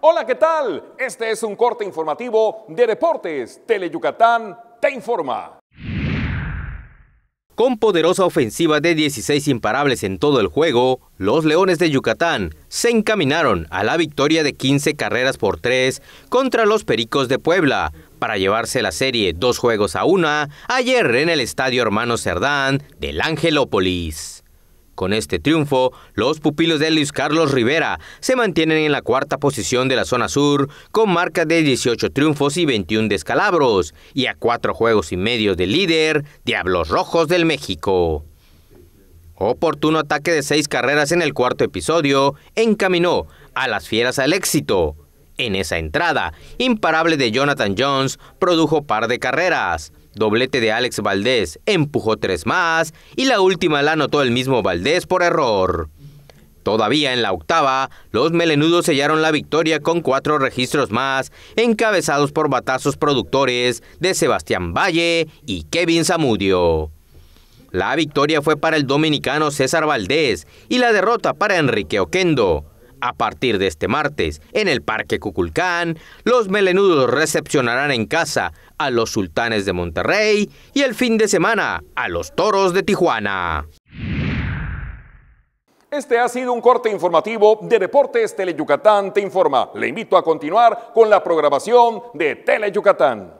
Hola, ¿qué tal? Este es un corte informativo de Deportes. Teleyucatán te informa. Con poderosa ofensiva de 16 imparables en todo el juego, los Leones de Yucatán se encaminaron a la victoria de 15 carreras por 3 contra los Pericos de Puebla para llevarse la serie dos juegos a una ayer en el Estadio Hermano Cerdán del Angelópolis. Con este triunfo, los pupilos de Luis Carlos Rivera se mantienen en la cuarta posición de la zona sur con marca de 18 triunfos y 21 descalabros y a cuatro juegos y medio de líder Diablos Rojos del México. Oportuno ataque de seis carreras en el cuarto episodio encaminó a las fieras al éxito. En esa entrada, imparable de Jonathan Jones produjo par de carreras. Doblete de Alex Valdés, empujó tres más y la última la anotó el mismo Valdés por error. Todavía en la octava, los melenudos sellaron la victoria con cuatro registros más, encabezados por batazos productores de Sebastián Valle y Kevin Zamudio. La victoria fue para el dominicano César Valdés y la derrota para Enrique Oquendo. A partir de este martes, en el Parque Cuculcán, los melenudos recepcionarán en casa a los sultanes de Monterrey y el fin de semana a los toros de Tijuana. Este ha sido un corte informativo de Deportes Teleyucatán Te Informa. Le invito a continuar con la programación de Teleyucatán.